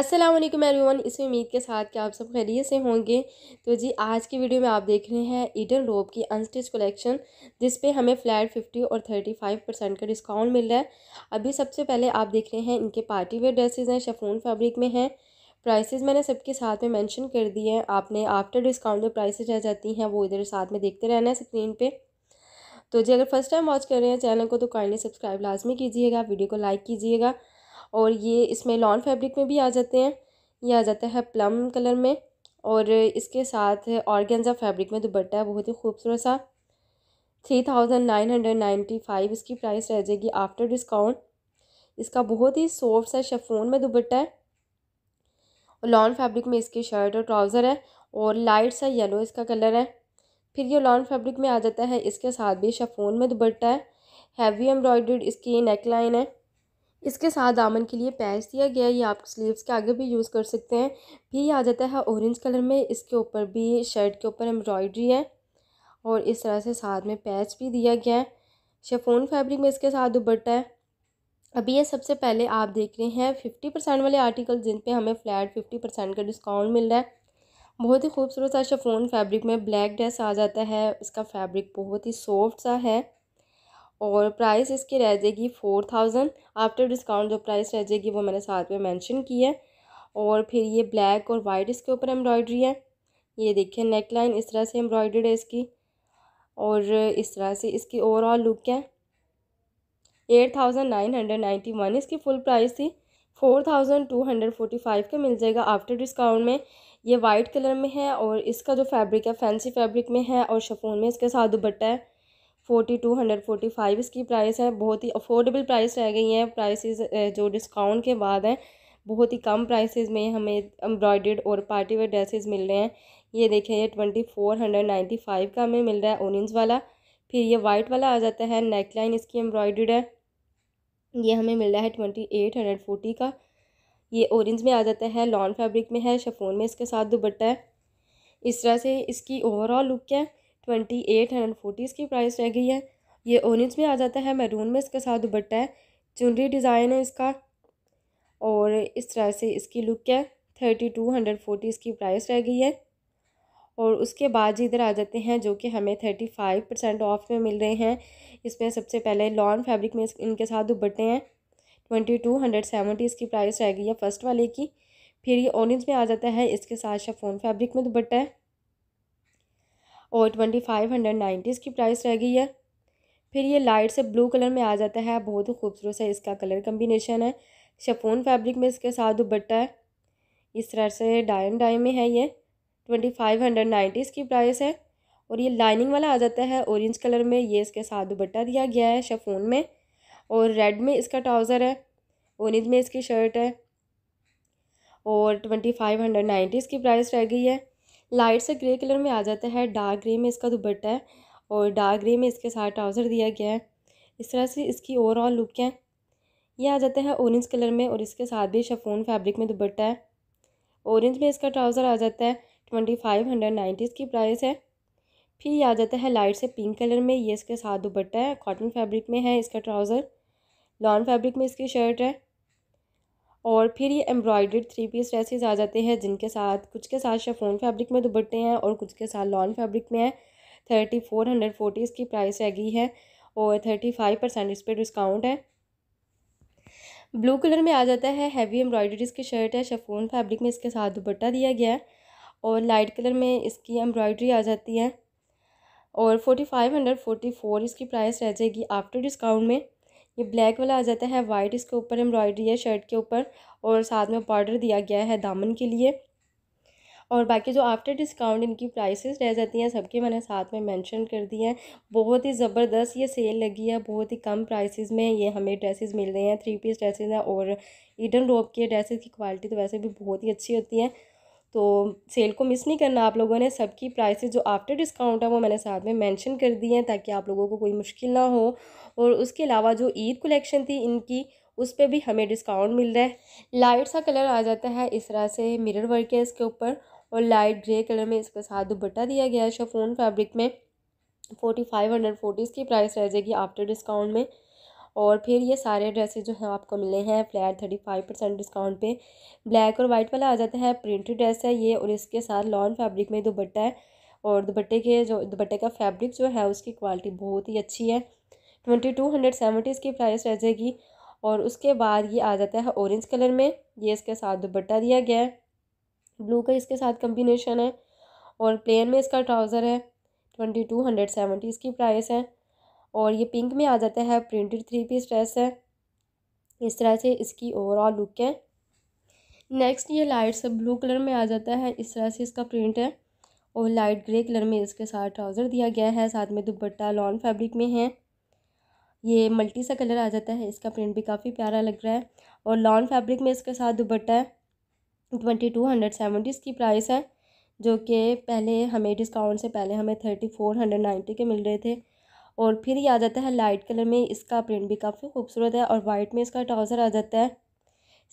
अस्सलाम वालेकुम एवरीवन इसी उम्मीद के साथ कि आप सब खैरियत से होंगे तो जी आज की वीडियो में आप देख रहे हैं ईडन रोब की अनस्टिच कलेक्शन जिस पे हमें फ्लैट फिफ्टी और थर्टी फाइव परसेंट का डिस्काउंट मिल रहा है अभी सबसे पहले आप देख रहे हैं इनके पार्टी वेयर ड्रेसेस हैं शेफोन फैब्रिक में हैं प्राइसेस मैंने सबके साथ में मैंशन कर दिए हैं आपने आफ्टर डिस्काउंट जो प्राइस रह जाती हैं वो इधर साथ में देखते रहना है स्क्रीन पर तो जी अगर फर्स्ट टाइम वॉच कर रहे हैं चैनल को तो काइंडली सब्सक्राइब लाजमी कीजिएगा वीडियो को लाइक कीजिएगा और ये इसमें लॉन फैब्रिक में भी आ जाते हैं ये आ जाता है प्लम कलर में और इसके साथ ऑर्गेंजा फैब्रिक में दुपट्टा है बहुत ही खूबसूरत सा three thousand nine hundred ninety five इसकी प्राइस रह जाएगी आफ्टर डिस्काउंट इसका बहुत ही सॉफ्ट सा शेफोन में दुपट्टा है लॉन फैब्रिक में इसकी शर्ट और ट्राउज़र है और लाइट सा येलो इसका कलर है फिर ये लॉन फैब्रिक में आ जाता है इसके साथ भी शफोन में दुपट्टा है हैवी एम्ब्रॉयड्रीड इसकी नेक लाइन है इसके साथ दामन के लिए पैच दिया गया है ये आप स्लीव्स के आगे भी यूज़ कर सकते हैं फिर ये आ जाता है ऑरेंज कलर में इसके ऊपर भी शर्ट के ऊपर एम्ब्रॉयडरी है और इस तरह से साथ में पैच भी दिया गया है शेफोन फैब्रिक में इसके साथ दुपट्टा है अभी ये सबसे पहले आप देख रहे हैं फिफ्टी परसेंट वाले आर्टिकल जिन पे हमें फ्लैट फिफ्टी परसेंट का डिस्काउंट मिल रहा है बहुत ही खूबसूरत सा शेफोन फैब्रिक में ब्लैक ड्रेस आ जाता है इसका फैब्रिक बहुत ही सॉफ्ट सा है और प्राइस इसकी रह जाएगी फोर थाउजेंड आफ्टर डिस्काउंट जो प्राइस रह जाएगी वो मैंने साथ में मेंशन की है और फिर ये ब्लैक और वाइट इसके ऊपर एम्ब्रॉयडरी है ये देखिए नेक लाइन इस तरह से एम्ब्रॉयडर्ड है इसकी और इस तरह से इसकी ओवरऑल लुक है eight thousand nine hundred ninety one इसकी फुल प्राइस थी four thousand two hundred forty five का मिल जाएगा आफ्टर डिस्काउंट में ये वाइट कलर में है और इसका जो फैब्रिक है फैंसी फैब्रिक में है और शफून में इसके साथ दुपट्टा है forty two hundred forty five इसकी प्राइस है बहुत ही अफोर्डेबल प्राइस रह गई हैं प्राइसेस जो डिस्काउंट के बाद हैं बहुत ही कम प्राइसेस में हमें एम्ब्रॉयड और पार्टी वेयर ड्रेसेस मिल रहे हैं ये देखें ये twenty four hundred ninety five का हमें मिल रहा है ओनिंस वाला फिर ये वाइट वाला आ जाता है नेक लाइन इसकी एम्ब्रॉयड है ये हमें मिल रहा है ट्वेंटी एट हंड्रेड फोर्टी का ये ऑरेंज में आ जाता है लॉन फैब्रिक में है शफोन में इसके साथ दुपट्टा है इस तरह से इसकी ओवरऑल लुक है ट्वेंटी एट हंड्रेड फोर्टी इसकी प्राइस रह गई है ये ओनिज में आ जाता है मैरून में इसके साथ दुबट्टा है चुनरी डिज़ाइन है इसका और इस तरह से इसकी लुक है थर्टी टू हंड्रेड फोर्टी इसकी प्राइस रह गई है और उसके बाद जी इधर आ जाते हैं जो कि हमें थर्टी फाइव परसेंट ऑफ में मिल रहे हैं इसमें सबसे पहले लॉन फैब्रिक में इनके साथ दुबट्टे हैं ट्वेंटी टू हंड्रेड सेवेंटी इसकी प्राइस रह गई है फ़र्स्ट वाले की फिर ये ऑरेंज में आ जाता है इसके साथ शेफोन फैब्रिक में दुबट्टा है और ट्वेंटी फाइव हंड्रेड नाइन्टी इसकी प्राइस रह गई है फिर ये लाइट से ब्लू कलर में आ जाता है बहुत ही खूबसूरत सा इसका कलर कम्बिनेशन है शफोन फैब्रिक में इसके साथ दुपट्टा है इस तरह से डायन डायम में है ये ट्वेंटी फाइव हंड्रेड नाइन्टी इसकी प्राइस है और ये लाइनिंग वाला आ जाता है ऑरेंज कलर में ये इसके साथ दुपट्टा दिया गया है शफोन में और रेड में इसका ट्राउज़र है ऑरेंज में इसकी शर्ट है और ट्वेंटी फाइव हंड्रेड नाइन्टी इसकी प्राइस रह गई है लाइट से ग्रे कलर में आ जाता है डार्क ग्रे में इसका दुबट्टा है और डार्क ग्रे में इसके साथ ट्राउज़र दिया गया है इस तरह से इसकी ओवरऑल लुक है यह आ जाता है ऑरेंज कलर में और इसके साथ भी शफोन फैब्रिक में दुबट्टा है ऑरेंज में इसका ट्राउज़र आ जाता है ट्वेंटी फाइव हंड्रेड नाइन्टीज़ की प्राइस है फिर ये आ जाता है लाइट से पिंक कलर में ये इसके साथ दुबट्टा है कॉटन फैब्रिक में है इसका ट्राउज़र लॉन फैब्रिक में इसकी शर्ट है और फिर ये एम्ब्रॉयड्रेड थ्री पीस ड्रेसेस आ जाते हैं जिनके साथ कुछ के साथ शेफोन फैब्रिक में दुपट्टे हैं और कुछ के साथ लॉन फैब्रिक में है थर्टी फोर हंड्रेड फोर्टी इसकी प्राइस रह गई है और थर्टी फाइव परसेंट इस पर डिस्काउंट है ब्लू कलर में आ जाता है हैवी एम्ब्रॉयडरी इसकी शर्ट है शेफोन फैब्रिक में इसके साथ दुपट्टा दिया गया है और लाइट कलर में इसकी एम्ब्रॉयडरी आ जाती है और forty five hundred forty four इसकी प्राइस रह जाएगी आफ्टर डिस्काउंट में ये ब्लैक वाला आ जाता है वाइट इसके ऊपर एम्ब्रॉयडरी है शर्ट के ऊपर और साथ में बॉर्डर दिया गया है दामन के लिए और बाकी जो आफ्टर डिस्काउंट इनकी प्राइसेस रह जाती हैं सबके मैंने साथ में मेंशन कर दी हैं बहुत ही ज़बरदस्त ये सेल लगी है बहुत ही कम प्राइसेस में ये हमें ड्रेसेस मिल रहे हैं थ्री पीस ड्रेसेस हैं और ईडन रोप के ड्रेसेस की क्वालिटी तो वैसे भी बहुत ही अच्छी होती है तो सेल को मिस नहीं करना आप लोगों ने सबकी प्राइसेस जो आफ्टर डिस्काउंट है वो मैंने साथ में मेंशन कर दी हैं ताकि आप लोगों को कोई मुश्किल ना हो और उसके अलावा जो ईद कलेक्शन थी इनकी उस पर भी हमें डिस्काउंट मिल रहा है लाइट सा कलर आ जाता है इस तरह से मिरर वर्क है इसके ऊपर और लाइट ग्रे कलर में इसके साथ दुपट्टा दिया गया है शफोन फैब्रिक में फोर्टी फाइव हंड्रेड फोर्टीज़ इसकी प्राइस रह जाएगी आफ्टर डिस्काउंट में और फिर ये सारे ड्रेसेस जो हैं आपको मिले हैं flat thirty five percent discount पे ब्लैक और वाइट वाला आ जाता है प्रिंटेड ड्रेस है ये और इसके साथ लॉन फैब्रिक में दुपट्टा है और दुपट्टे के जो दुपट्टे का फैब्रिक जो है उसकी क्वालिटी बहुत ही अच्छी है ट्वेंटी टू हंड्रेड सेवेंटी इसकी प्राइस रह जाएगी और उसके बाद ये आ जाता है ऑरेंज कलर में ये इसके साथ दुपट्टा दिया गया है ब्लू का इसके साथ कम्बिनेशन है और प्लेन में इसका ट्राउज़र है ट्वेंटी टू हंड्रेड सेवेंटी इसकी प्राइस है और ये पिंक में आ जाता है प्रिंटेड थ्री पीस ड्रेस है इस तरह से इसकी ओवरऑल लुक है नेक्स्ट ये लाइट से ब्लू कलर में आ जाता है इस तरह से इसका प्रिंट है और लाइट ग्रे कलर में इसके साथ ट्राउज़र दिया गया है साथ में दुपट्टा लॉन फैब्रिक में है ये मल्टी सा कलर आ जाता है इसका प्रिंट भी काफ़ी प्यारा लग रहा है और लॉन फैब्रिक में इसके साथ दुपट्टा है ट्वेंटी टू हंड्रेड सेवेंटी इसकी प्राइस है जो कि पहले हमें डिस्काउंट से पहले हमें थर्टी फोर हंड्रेड नाइन्टी के मिल रहे थे और फिर ये आ जाता है लाइट कलर में इसका प्रिंट भी काफ़ी खूबसूरत है और वाइट में इसका ट्राउज़र आ जाता है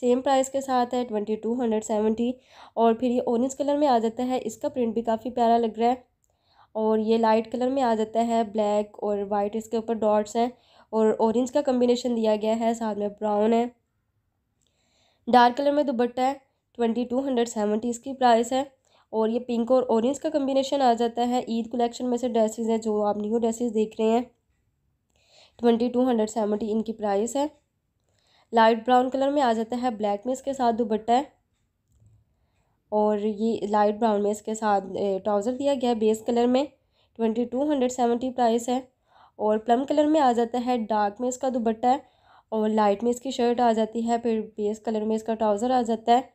सेम प्राइस के साथ है ट्वेंटी टू हंड्रेड सेवेंटी और फिर ये ऑरेंज कलर में आ जाता है इसका प्रिंट भी काफ़ी प्यारा लग रहा है और ये लाइट कलर में आ जाता है ब्लैक और वाइट इसके ऊपर डॉट्स हैं और ऑरेंज का कम्बिनेशन दिया गया है साथ में ब्राउन है डार्क कलर में दुबट्टा है ट्वेंटी टू हंड्रेड सेवेंटी इसकी प्राइस है और ये पिंक और ऑरेंज का कम्बिनेशन आ जाता है ईद कलेक्शन में से ड्रेसेस हैं जो आप न्यू ड्रेसेस देख रहे हैं ट्वेंटी टू हंड्रेड सेवेंटी इनकी प्राइस है लाइट ब्राउन कलर में आ जाता है ब्लैक में इसके साथ दुबट्टा है और ये लाइट ब्राउन में इसके साथ ट्राउज़र दिया गया है बेस कलर में twenty two hundred seventy price है और प्लम कलर में आ जाता है डार्क में इसका दुबट्टा है और लाइट में इसकी शर्ट आ जाती है फिर बेस कलर में इसका ट्राउज़र आ जाता है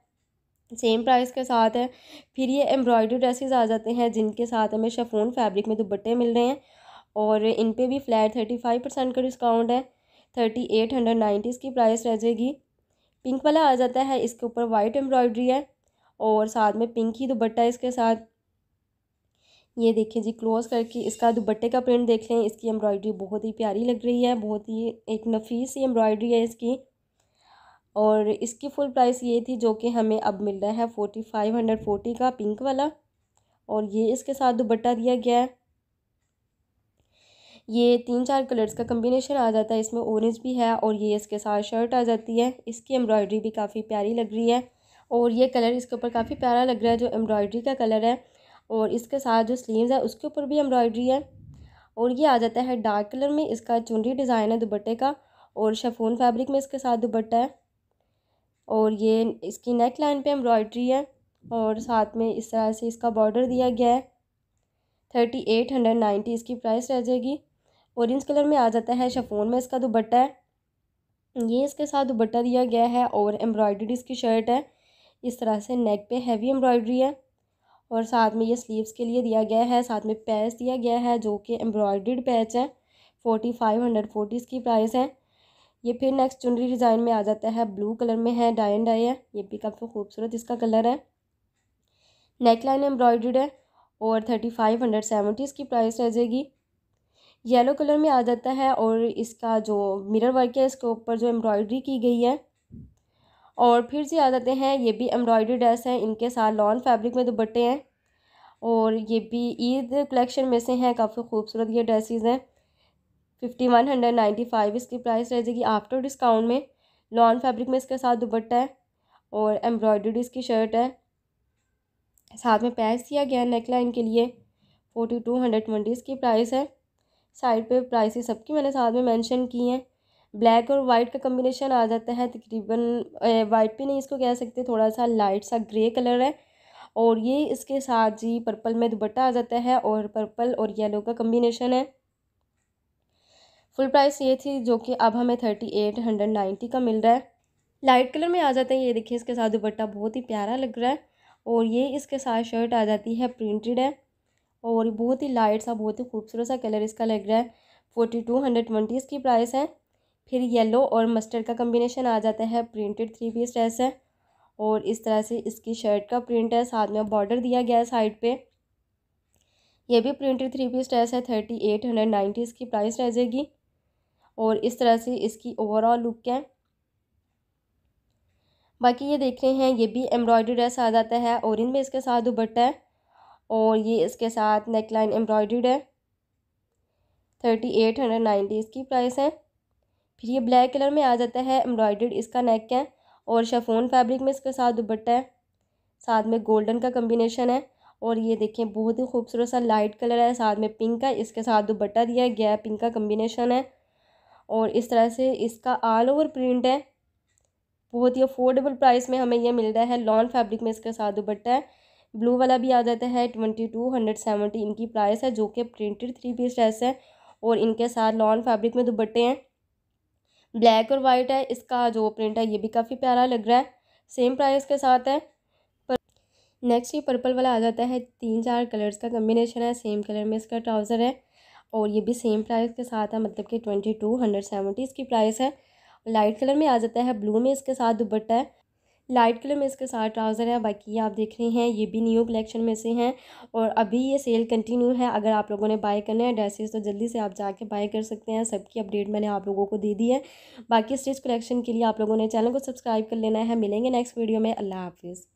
सेम प्राइस के साथ है फिर ये एम्ब्रॉयडरी ड्रेसेस आ जाते हैं जिनके साथ हमें शेफोन फैब्रिक में दुपट्टे मिल रहे हैं और इन पे भी फ्लैट थर्टी फाइव परसेंट का डिस्काउंट है थर्टी एट हंड्रेड नाइन्टीज़ की प्राइस रह जाएगी पिंक वाला आ जाता है इसके ऊपर वाइट एम्ब्रॉयडरी है और साथ में पिंक ही दुपट्टा है इसके साथ ये देखिए जी क्लोज करके इसका दुपट्टे का प्रिंट देख लें इसकी एम्ब्रॉयडरी बहुत ही प्यारी लग रही है बहुत ही एक नफीस सी एम्ब्रॉयडरी है इसकी और इसकी फुल प्राइस ये थी जो कि हमें अब मिल रहा है फोर्टी फाइव हंड्रेड फोर्टी का पिंक वाला और ये इसके साथ दुपट्टा दिया गया है ये तीन चार कलर्स का कम्बिनेशन आ जाता है इसमें ऑरेंज भी है और ये इसके साथ शर्ट आ जाती है इसकी एम्ब्रॉयडरी भी काफ़ी प्यारी लग रही है और ये कलर इसके ऊपर काफ़ी प्यारा लग रहा है जो एम्ब्रॉयडरी का कलर है और इसके साथ जो स्लीव्स है उसके ऊपर भी एम्ब्रॉयडरी है और ये आ जाता है डार्क कलर में इसका चुनरी डिज़ाइन है दुपट्टे का और शेफोन फैब्रिक में इसके साथ दुपट्टा है और ये इसकी नेक लाइन पे एम्ब्रॉयड्री है और साथ में इस तरह से इसका बॉर्डर दिया गया है थर्टी एट हंड्रेड नाइन्टी इसकी प्राइस रह जाएगी औरेंज कलर में आ जाता है शफोन में इसका दुबट्टा है ये इसके साथ दुबट्टा दिया गया है और एम्ब्रॉयड्री इसकी शर्ट है इस तरह से नेक पे हैवी एम्ब्रॉयड्री है और साथ में ये स्लीव्स के लिए दिया गया है साथ में पैच दिया गया है जो कि एम्ब्रॉयड्रीड पैच है फोर्टी फाइव हंड्रेड फोर्टी इसकी प्राइस है ये फिर नेक्स्ट चुनरी डिज़ाइन में आ जाता है ब्लू कलर में है डाई एंड डाई है ये भी काफ़ी खूबसूरत इसका कलर है नेक लाइन है और थर्टी फाइव हंड्रेड सेवेंटी इसकी प्राइस रह जाएगी येलो कलर में आ जाता है और इसका जो मिरर वर्क है इसके ऊपर जो एम्ब्रॉयड्री की गई है और फिर से आ जाते हैं ये भी एम्ब्रॉयड्री ड्रेस हैं इनके साथ लॉन फैब्रिक में दुपट्टे हैं और ये भी ईद कलेक्शन में से हैं काफ़ी खूबसूरत ये ड्रेसेस हैं fifty one hundred ninety five इसकी प्राइस रह जाएगी आफ्टर डिस्काउंट में लॉन फैब्रिक में इसके साथ दुपट्टा है और एम्ब्रॉयडरी इसकी शर्ट है साथ में पैस दिया गया नेक लाइन के लिए फोर्टी टू हंड्रेड ट्वेंटी इसकी प्राइस है साइड पे प्राइस सबकी मैंने साथ में मेंशन की हैं ब्लैक और वाइट का कम्बिनेशन आ जाता है तकरीबन वाइट भी नहीं इसको कह सकते थोड़ा सा लाइट सा ग्रे कलर है और ये इसके साथ जी पर्पल में दुपट्टा आ जाता है और पर्पल और येलो का कम्बिनेशन है फुल प्राइस ये थी जो कि अब हमें थर्टी एट हंड्रेड नाइन्टी का मिल रहा है लाइट कलर में आ जाते हैं ये देखिए इसके साथ दुपट्टा बहुत ही प्यारा लग रहा है और ये इसके साथ शर्ट आ जाती है प्रिंटेड है और बहुत ही लाइट सा बहुत ही खूबसूरत सा कलर इसका लग रहा है फोर्टी टू हंड्रेड ट्वेंटी इसकी प्राइस है फिर येलो और मस्टर्ड का कम्बिनेशन आ जाता है प्रिंटेड थ्री पीस ड्रेस है और इस तरह से इसकी शर्ट का प्रिंट है साथ में बॉर्डर दिया गया है साइड पर यह भी प्रिंटेड थ्री पीस ड्रेस है थर्टी एट हंड्रेड नाइन्टी इसकी प्राइस रह जाएगी और इस तरह से इसकी ओवरऑल लुक है बाकी ये देख रहे हैं ये भी एम्ब्रॉयडरी ड्रेस आ जाता है और इनमें इसके साथ दुबट्टा है और ये इसके साथ नेक लाइन एम्ब्रॉयड्रीड है थर्टी एट हंड्रेड नाइन्टी इसकी प्राइस है फिर ये ब्लैक कलर में आ जाता है एम्ब्रॉयडर्ड इसका नेक है और शेफोन फैब्रिक में इसके साथ दुबट्टा है साथ में गोल्डन का कम्बिनेशन है और ये देखें बहुत ही खूबसूरत सा लाइट कलर है साथ में पिंक का इसके साथ दुबट्टा दिया गया है पिंक का कम्बिनेशन है और इस तरह से इसका ऑल ओवर प्रिंट है बहुत ही अफोर्डेबल प्राइस में हमें यह मिल रहा है लॉन फैब्रिक में इसका साथ दुपट्टा है ब्लू वाला भी आ जाता है ट्वेंटी टू हंड्रेड सेवेंटी इनकी प्राइस है जो कि प्रिंटेड थ्री पीस ड्रेस है और इनके साथ लॉन फैब्रिक में दुपट्टे हैं ब्लैक और वाइट है इसका जो प्रिंट है ये भी काफ़ी प्यारा लग रहा है सेम प्राइस के साथ है पर नेक्स्ट ये पर्पल वाला आ जाता है तीन चार कलर्स का कम्बिनेशन है सेम कलर में इसका ट्राउज़र है और ये भी सेम प्राइस के साथ है मतलब कि ट्वेंटी टू हंड्रेड सेवेंटी इसकी प्राइस है लाइट कलर में आ जाता है ब्लू में इसके साथ दुपट्टा है लाइट कलर में इसके साथ ट्राउज़र है बाकी आप देख रहे हैं ये भी न्यू कलेक्शन में से हैं और अभी ये सेल कंटिन्यू है अगर आप लोगों ने बाय करने हैं ड्रेसेस तो जल्दी से आप जाके बाय कर सकते हैं सबकी अपडेट मैंने आप लोगों को दे दी है बाकी स्टिच कलेक्शन के लिए आप लोगों ने चैनल को सब्सक्राइब कर लेना है मिलेंगे नेक्स्ट वीडियो में अल्लाह हाफिज़